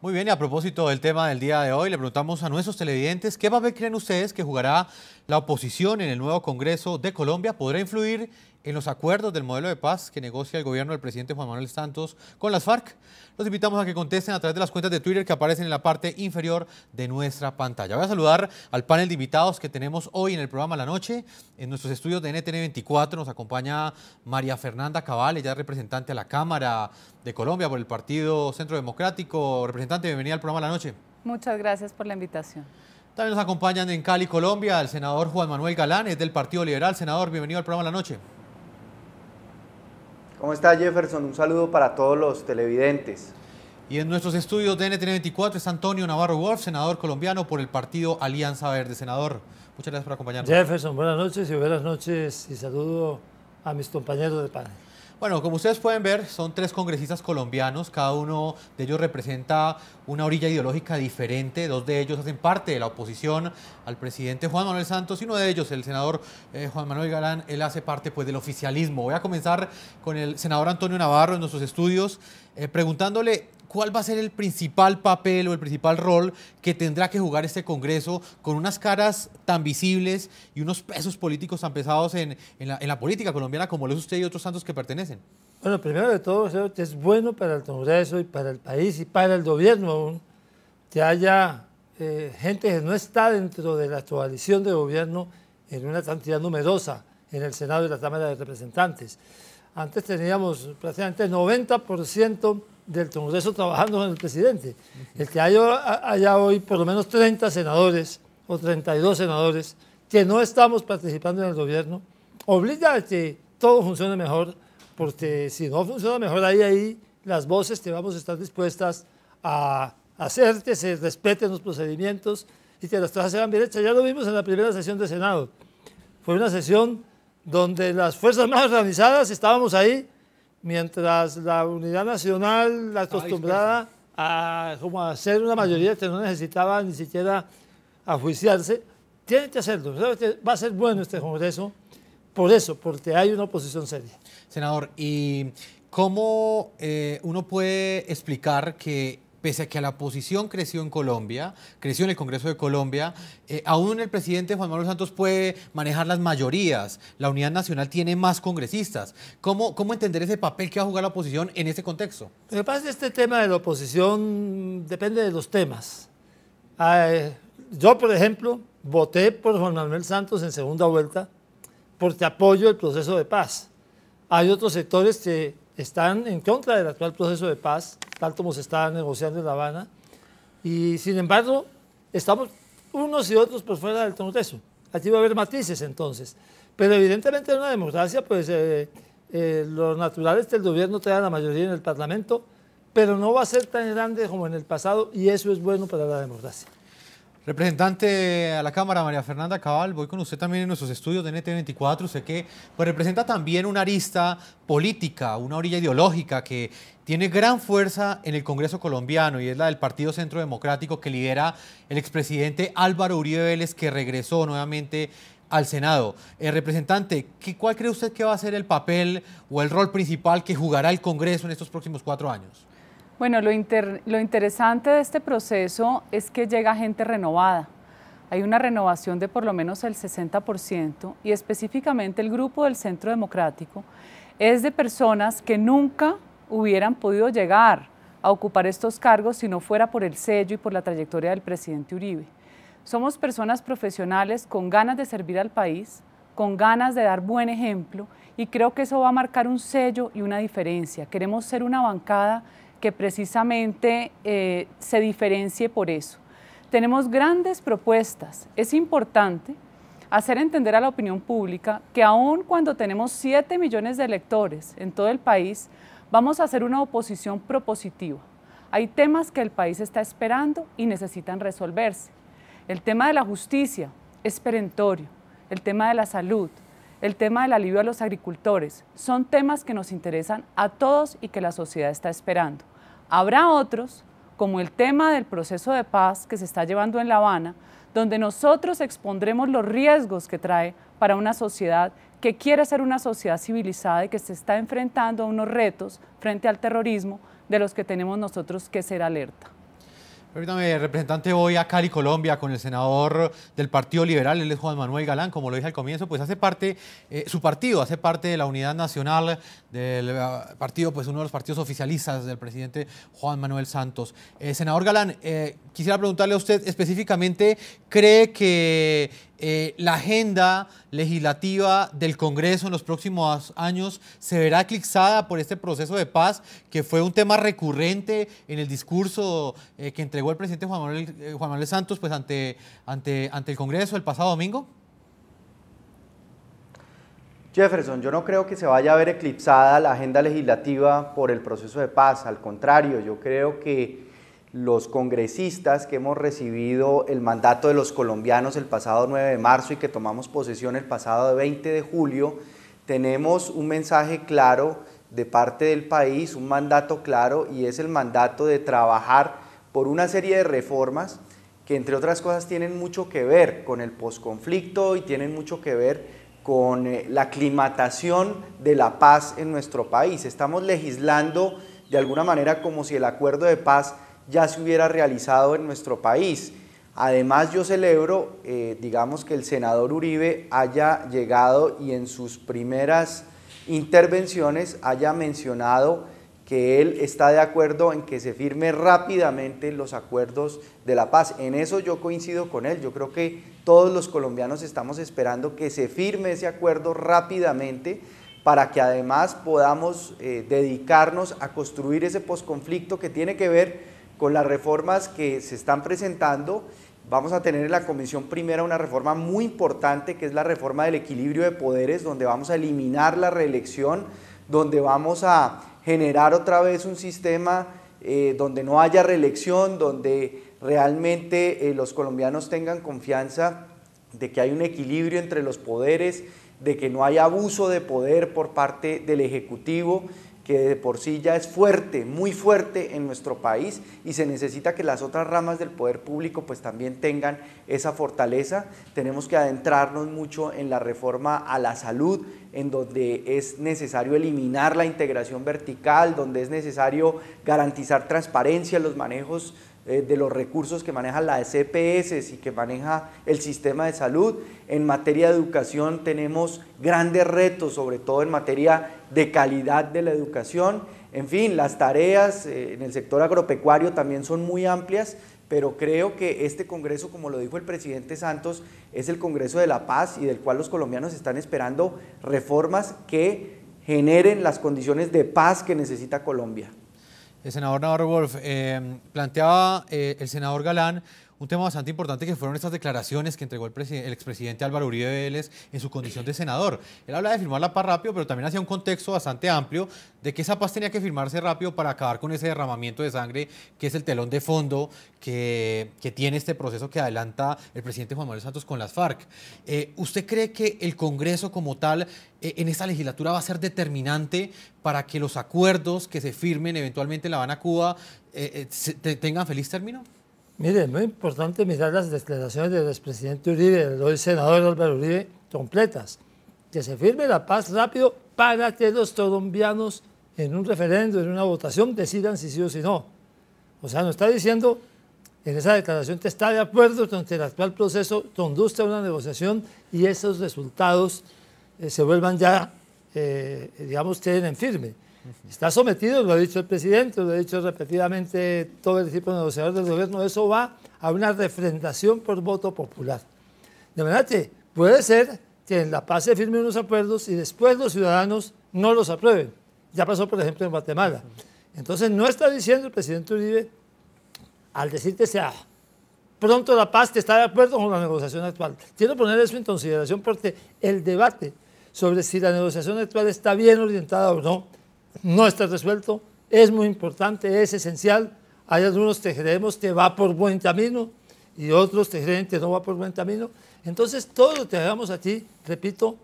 Muy bien, y a propósito del tema del día de hoy, le preguntamos a nuestros televidentes qué papel creen ustedes que jugará la oposición en el nuevo Congreso de Colombia. ¿Podrá influir en los acuerdos del modelo de paz que negocia el gobierno del presidente Juan Manuel Santos con las FARC? Los invitamos a que contesten a través de las cuentas de Twitter que aparecen en la parte inferior de nuestra pantalla. Voy a saludar al panel de invitados que tenemos hoy en el programa La Noche. En nuestros estudios de NTN 24 nos acompaña María Fernanda Cabal, ella es representante a la Cámara de Colombia por el Partido Centro Democrático. Representante, bienvenida al programa La Noche. Muchas gracias por la invitación. También nos acompañan en Cali, Colombia, el senador Juan Manuel Galán, es del Partido Liberal. Senador, bienvenido al programa La Noche. ¿Cómo está Jefferson? Un saludo para todos los televidentes. Y en nuestros estudios de NTN24 es Antonio Navarro Wolf, senador colombiano por el partido Alianza Verde. Senador, muchas gracias por acompañarnos. Jefferson, buenas noches y buenas noches y saludo a mis compañeros de panel. Bueno, como ustedes pueden ver, son tres congresistas colombianos, cada uno de ellos representa una orilla ideológica diferente, dos de ellos hacen parte de la oposición al presidente Juan Manuel Santos y uno de ellos, el senador eh, Juan Manuel Galán, él hace parte pues, del oficialismo. Voy a comenzar con el senador Antonio Navarro en nuestros estudios, eh, preguntándole ¿cuál va a ser el principal papel o el principal rol que tendrá que jugar este Congreso con unas caras tan visibles y unos pesos políticos tan pesados en, la, política colombiana como lo es usted y otros santos que pertenecen? Bueno, primero de todo, es bueno para el Congreso y para el país y para el gobierno que haya eh, gente que no está dentro de la coalición de gobierno en una cantidad numerosa en el Senado y la Cámara de Representantes. Antes teníamos prácticamente 90% del Congreso trabajando con el presidente. El que haya, hoy por lo menos 30 senadores o 32 senadores que no estamos participando en el gobierno, obliga a que todo funcione mejor, porque si no funciona mejor ahí, ahí las voces que vamos a estar dispuestas a hacer que se respeten los procedimientos y que las cosas sean bien hechas. Ya lo vimos en la primera sesión de Senado. Fue una sesión donde las fuerzas más organizadas estábamos ahí mientras la Unidad Nacional, la acostumbrada a, como ser una mayoría que no necesitaba ni siquiera ajuiciarse, tiene que hacerlo. Va a ser bueno este Congreso por eso, porque hay una oposición seria. Senador, ¿y cómo eh, uno puede explicar que pese a que la oposición creció en Colombia, creció en el Congreso de Colombia, eh, aún el presidente Juan Manuel Santos puede manejar las mayorías, la Unidad Nacional tiene más congresistas. ¿Cómo, cómo entender ese papel que va a jugar la oposición en este contexto? El este tema de la oposición depende de los temas. Ah, eh, yo, por ejemplo, voté por Juan Manuel Santos en segunda vuelta porque apoyo el proceso de paz. Hay otros sectores que están en contra del actual proceso de paz tal como se está negociando en La Habana. Y sin embargo, estamos unos y otros por fuera del eso. Aquí va a haber matices entonces. Pero evidentemente en una democracia, pues eh, eh, lo natural es que el gobierno tenga la mayoría en el Parlamento, pero no va a ser tan grande como en el pasado y eso es bueno para la democracia. Representante a la Cámara, María Fernanda Cabal, voy con usted también en nuestros estudios de NT24. Sé que pues, representa también una arista política, una orilla ideológica que tiene gran fuerza en el Congreso colombiano y es la del Partido Centro Democrático que lidera el expresidente Álvaro Uribe Vélez, que regresó nuevamente al Senado. Eh, representante, ¿qué, ¿cuál cree usted que va a ser el papel o el rol principal que jugará el Congreso en estos próximos cuatro años? Bueno, lo, lo interesante de este proceso es que llega gente renovada. Hay una renovación de por lo menos el 60% y específicamente el grupo del Centro Democrático es de personas que nunca hubieran podido llegar a ocupar estos cargos si no fuera por el sello y por la trayectoria del presidente Uribe. Somos personas profesionales con ganas de servir al país, con ganas de dar buen ejemplo y creo que eso va a marcar un sello y una diferencia. Queremos ser una bancada que precisamente eh, se diferencie por eso. Tenemos grandes propuestas. Es importante hacer entender a la opinión pública que aun cuando tenemos 7 millones de electores en todo el país, vamos a hacer una oposición propositiva. Hay temas que el país está esperando y necesitan resolverse. El tema de la justicia es perentorio, el tema de la salud, el tema del alivio a los agricultores, son temas que nos interesan a todos y que la sociedad está esperando. Habrá otros, como el tema del proceso de paz que se está llevando en La Habana, donde nosotros expondremos los riesgos que trae para una sociedad que quiere ser una sociedad civilizada y que se está enfrentando a unos retos frente al terrorismo de los que tenemos nosotros que ser alerta. Permítame, representante, hoy a Cali, Colombia, con el senador del Partido Liberal, él es Juan Manuel Galán, como lo dije al comienzo, pues hace parte, eh, su partido hace parte de la Unidad Nacional del eh, partido, pues uno de los partidos oficialistas del presidente Juan Manuel Santos. Eh, senador Galán, quisiera preguntarle a usted específicamente, ¿cree que eh, la agenda legislativa del Congreso en los próximos años se verá eclipsada por este proceso de paz, que fue un tema recurrente en el discurso eh, que entregó el presidente eh, Juan Manuel, Santos pues, ante, ante, ante el Congreso el pasado domingo? Jefferson, yo no creo que se vaya a ver eclipsada la agenda legislativa por el proceso de paz, al contrario, yo creo que los congresistas que hemos recibido el mandato de los colombianos el pasado 9 de marzo y que tomamos posesión el pasado 20 de julio, tenemos un mensaje claro de parte del país, un mandato claro y es el mandato de trabajar por una serie de reformas que entre otras cosas tienen mucho que ver con el posconflicto y tienen mucho que ver con eh, la aclimatación de la paz en nuestro país. Estamos legislando de alguna manera como si el acuerdo de paz ya se hubiera realizado en nuestro país. Además, yo celebro, eh, digamos, que el senador Uribe haya llegado y en sus primeras intervenciones haya mencionado que él está de acuerdo en que se firme rápidamente los acuerdos de la paz. En eso yo coincido con él. Yo creo que todos los colombianos estamos esperando que se firme ese acuerdo rápidamente para que además podamos eh, dedicarnos a construir ese posconflicto que tiene que ver con las reformas que se están presentando, vamos a tener en la Comisión Primera una reforma muy importante que es la reforma del equilibrio de poderes, donde vamos a eliminar la reelección, donde vamos a generar otra vez un sistema eh, donde no haya reelección, donde realmente eh, los colombianos tengan confianza de que hay un equilibrio entre los poderes, de que no hay abuso de poder por parte del Ejecutivo que de por sí ya es fuerte, muy fuerte en nuestro país y se necesita que las otras ramas del poder público pues también tengan esa fortaleza. Tenemos que adentrarnos mucho en la reforma a la salud, en donde es necesario eliminar la integración vertical, donde es necesario garantizar transparencia en los manejos eh, de los recursos que maneja la e CPS y que maneja el sistema de salud. En materia de educación tenemos grandes retos, sobre todo en materia de calidad de la educación. En fin, las tareas eh, en el sector agropecuario también son muy amplias, pero creo que este Congreso, como lo dijo el presidente Santos, es el Congreso de la Paz y del cual los colombianos están esperando reformas que generen las condiciones de paz que necesita Colombia. El senador Navarro Wolf eh, planteaba eh, el senador Galán un tema bastante importante que fueron estas declaraciones que entregó el, expresidente Álvaro Uribe Vélez en su condición de senador. Él habla de firmar la paz rápido, pero también hacía un contexto bastante amplio de que esa paz tenía que firmarse rápido para acabar con ese derramamiento de sangre que es el telón de fondo que, tiene este proceso que adelanta el presidente Juan Manuel Santos con las FARC. Eh, ¿Usted cree que el Congreso como tal eh, en esta legislatura va a ser determinante para que los acuerdos que se firmen eventualmente en La Habana, Cuba, eh, tengan feliz término? Mire, es muy importante mirar las declaraciones del expresidente Uribe, del hoy senador Álvaro Uribe, completas. Que se firme la paz rápido para que los colombianos en un referendo, en una votación, decidan si sí o si no. O sea, no está diciendo en esa declaración que está de acuerdo con que el actual proceso conduzca a una negociación y esos resultados eh, se vuelvan ya, eh, digamos, queden en firme. Está sometido, lo ha dicho el presidente, lo ha dicho repetidamente todo el equipo negociador del gobierno, eso va a una refrendación por voto popular. De verdad que puede ser que en La Paz se firmen unos acuerdos y después los ciudadanos no los aprueben. Ya pasó, por ejemplo, en Guatemala. Entonces, no está diciendo el presidente Uribe, al decir que sea pronto La Paz, que está de acuerdo con la negociación actual. Quiero poner eso en consideración porque el debate sobre si la negociación actual está bien orientada o no, no está resuelto, es muy importante, es esencial. Hay algunos que creemos que va por buen camino y otros que creen que no va por buen camino. Entonces, todo lo que hagamos aquí, repito,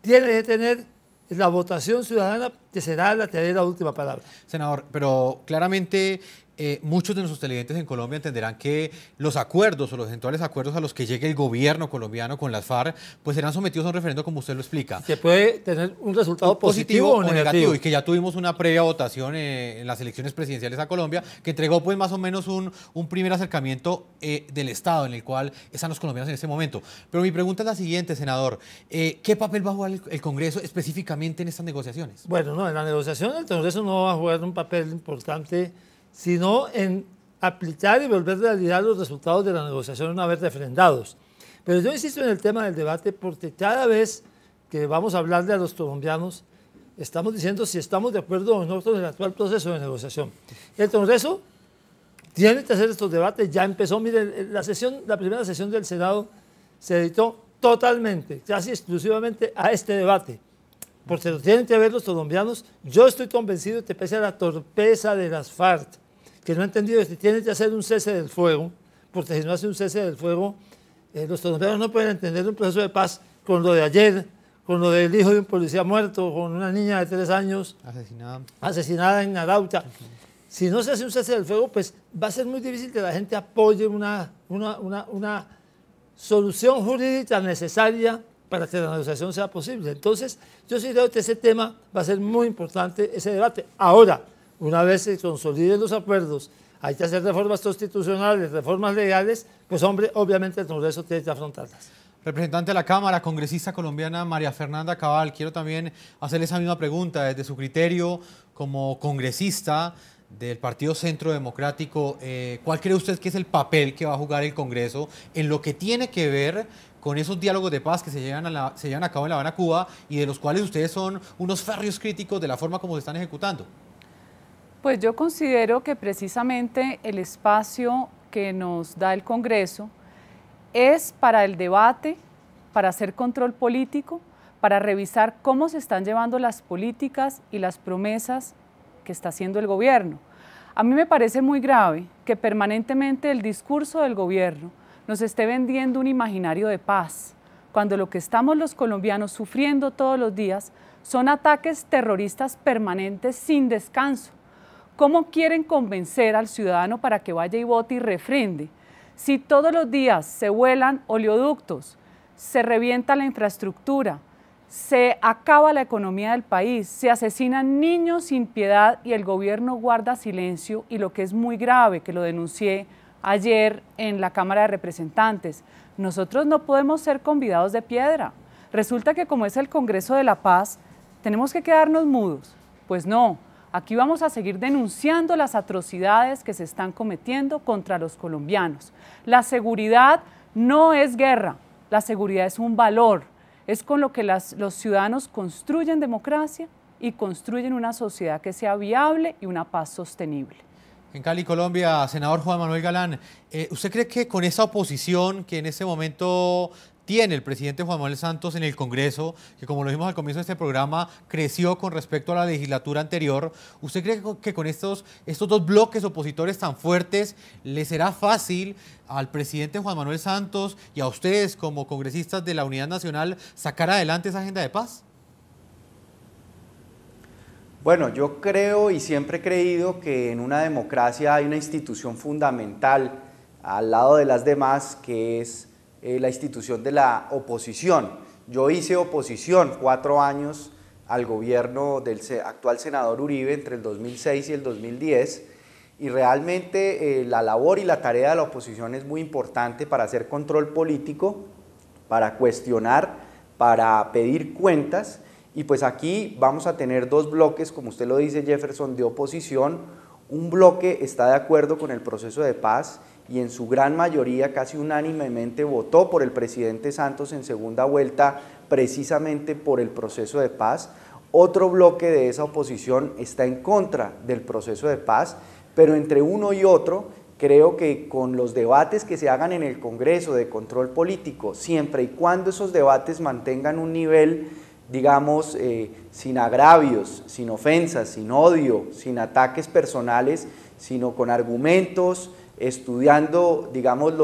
tiene que tener la votación ciudadana que será la que la última palabra. Senador, pero claramente eh, muchos de nuestros televidentes en Colombia entenderán que los acuerdos o los eventuales acuerdos a los que llegue el gobierno colombiano con las FARC, pues serán sometidos a un referendo como usted lo explica. Que puede tener un resultado positivo, o, negativo? Y que ya tuvimos una previa votación eh, en las elecciones presidenciales a Colombia, que entregó pues más o menos un, un primer acercamiento eh, del Estado en el cual están los colombianos en este momento. Pero mi pregunta es la siguiente, senador. ¿Qué papel va a jugar el, Congreso específicamente en estas negociaciones? Bueno, no, en las negociaciones el Congreso no va a jugar un papel importante sino en aplicar y volver realidad los resultados de la negociación una vez refrendados. Pero yo insisto en el tema del debate porque cada vez que vamos a hablarle a los colombianos, estamos diciendo si estamos de acuerdo o no con el actual proceso de negociación. El Congreso tiene que hacer estos debates, ya empezó, miren, la, sesión, la primera sesión del Senado se dedicó totalmente, casi exclusivamente a este debate, porque lo tienen que ver los colombianos. Yo estoy convencido que pese a la torpeza de las FARC, que no ha entendido es que tiene que hacer un cese del fuego, porque si no hace un cese del fuego, eh, los colombianos no pueden entender un proceso de paz con lo de ayer, con lo del hijo de un policía muerto, con una niña de tres años asesinada, en Arauta. Si no se hace un cese del fuego, pues va a ser muy difícil que la gente apoye una, una, una solución jurídica necesaria para que la negociación sea posible. Entonces, yo sí creo que ese tema va a ser muy importante, ese debate. Ahora, una vez se consoliden los acuerdos, hay que hacer reformas constitucionales, reformas legales, pues hombre, obviamente el Congreso tiene que afrontarlas. Representante de la Cámara, congresista colombiana María Fernanda Cabal, quiero también hacerle esa misma pregunta desde su criterio como congresista del Partido Centro Democrático. Eh, ¿Cuál cree usted que es el papel que va a jugar el Congreso en lo que tiene que ver con esos diálogos de paz que se llevan a, cabo en La Habana, Cuba, y de los cuales ustedes son unos ferrios críticos de la forma como se están ejecutando? Pues yo considero que precisamente el espacio que nos da el Congreso es para el debate, para hacer control político, para revisar cómo se están llevando las políticas y las promesas que está haciendo el gobierno. A mí me parece muy grave que permanentemente el discurso del gobierno nos esté vendiendo un imaginario de paz, cuando lo que estamos los colombianos sufriendo todos los días son ataques terroristas permanentes sin descanso ¿Cómo quieren convencer al ciudadano para que vaya y vote y refrende? Si todos los días se vuelan oleoductos, se revienta la infraestructura, se acaba la economía del país, se asesinan niños sin piedad y el gobierno guarda silencio y lo que es muy grave, que lo denuncié ayer en la Cámara de Representantes, nosotros no podemos ser convidados de piedra. Resulta que como es el Congreso de la Paz, tenemos que quedarnos mudos. Pues no, Aquí vamos a seguir denunciando las atrocidades que se están cometiendo contra los colombianos. La seguridad no es guerra, la seguridad es un valor, es con lo que los ciudadanos construyen democracia y construyen una sociedad que sea viable y una paz sostenible. En Cali, Colombia, senador Juan Manuel Galán, eh, ¿usted cree que con esa oposición que en ese momento tiene el presidente Juan Manuel Santos en el Congreso, que como lo vimos al comienzo de este programa, creció con respecto a la legislatura anterior. ¿Usted cree que con estos, estos dos bloques opositores tan fuertes le será fácil al presidente Juan Manuel Santos y a ustedes como congresistas de la Unidad Nacional sacar adelante esa agenda de paz? Bueno, yo creo y siempre he creído que en una democracia hay una institución fundamental al lado de las demás que es eh, la institución de la oposición. Yo hice oposición cuatro años al gobierno del actual senador Uribe entre el 2006 y el 2010 y realmente eh, la labor y la tarea de la oposición es muy importante para hacer control político, para cuestionar, para pedir cuentas y pues aquí vamos a tener dos bloques, como usted lo dice Jefferson, de oposición. Un bloque está de acuerdo con el proceso de paz y en su gran mayoría, casi unánimemente, votó por el presidente Santos en segunda vuelta precisamente por el proceso de paz. Otro bloque de esa oposición está en contra del proceso de paz, pero entre uno y otro creo que con los debates que se hagan en el Congreso de control político, siempre y cuando esos debates mantengan un nivel, digamos, eh, sin agravios, sin ofensas, sin odio, sin ataques personales, sino con argumentos, estudiando, digamos,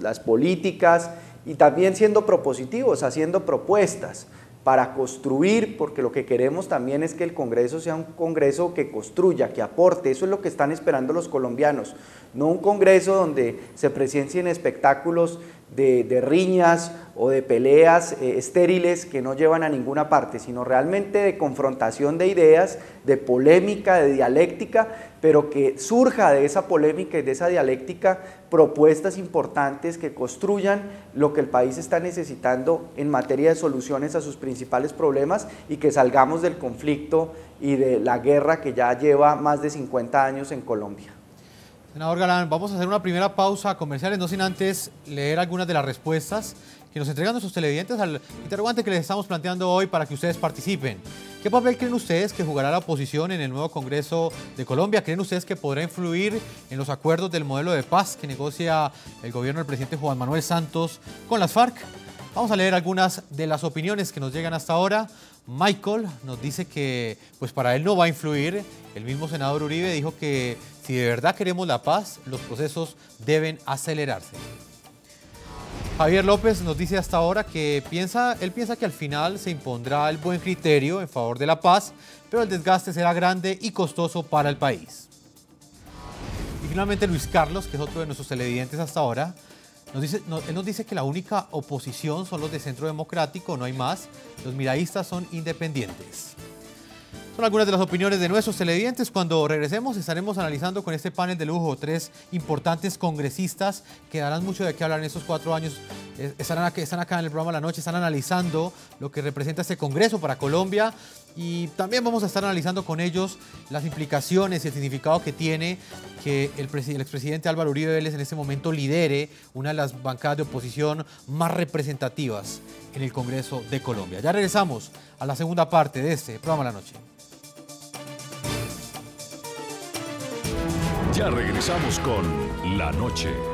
las políticas y también siendo propositivos, haciendo propuestas para construir, porque lo que queremos también es que el Congreso sea un Congreso que construya, que aporte, eso es lo que están esperando los colombianos, no un Congreso donde se presencien espectáculos de, riñas o de peleas eh, estériles que no llevan a ninguna parte, sino realmente de confrontación de ideas, de polémica, de dialéctica, pero que surja de esa polémica y de esa dialéctica propuestas importantes que construyan lo que el país está necesitando en materia de soluciones a sus principales problemas y que salgamos del conflicto y de la guerra que ya lleva más de 50 años en Colombia. Senador Galán, vamos a hacer una primera pausa comercial, no sin antes leer algunas de las respuestas que nos entregan nuestros televidentes al interrogante que les estamos planteando hoy para que ustedes participen. ¿Qué papel creen ustedes que jugará la oposición en el nuevo Congreso de Colombia? ¿Creen ustedes que podrá influir en los acuerdos del modelo de paz que negocia el gobierno del presidente Juan Manuel Santos con las FARC? Vamos a leer algunas de las opiniones que nos llegan hasta ahora. Michael nos dice que pues para él no va a influir. El mismo senador Uribe dijo que si de verdad queremos la paz, los procesos deben acelerarse. Javier López nos dice hasta ahora que piensa, él piensa que al final se impondrá el buen criterio en favor de la paz, pero el desgaste será grande y costoso para el país. Y finalmente Luis Carlos, que es otro de nuestros televidentes hasta ahora, nos dice, él nos dice que la única oposición son los de Centro Democrático, no hay más. Los miradistas son independientes. Son algunas de las opiniones de nuestros televidentes. Cuando regresemos estaremos analizando con este panel de lujo tres importantes congresistas que darán mucho de qué hablar en estos cuatro años. Eh, estarán que están acá en el programa la noche, están analizando lo que representa este Congreso para Colombia y también vamos a estar analizando con ellos las implicaciones y el significado que tiene que el, expresidente Álvaro Uribe Vélez en este momento lidere una de las bancadas de oposición más representativas en el Congreso de Colombia. Ya regresamos a la segunda parte de este programa La Noche. Ya regresamos con La Noche.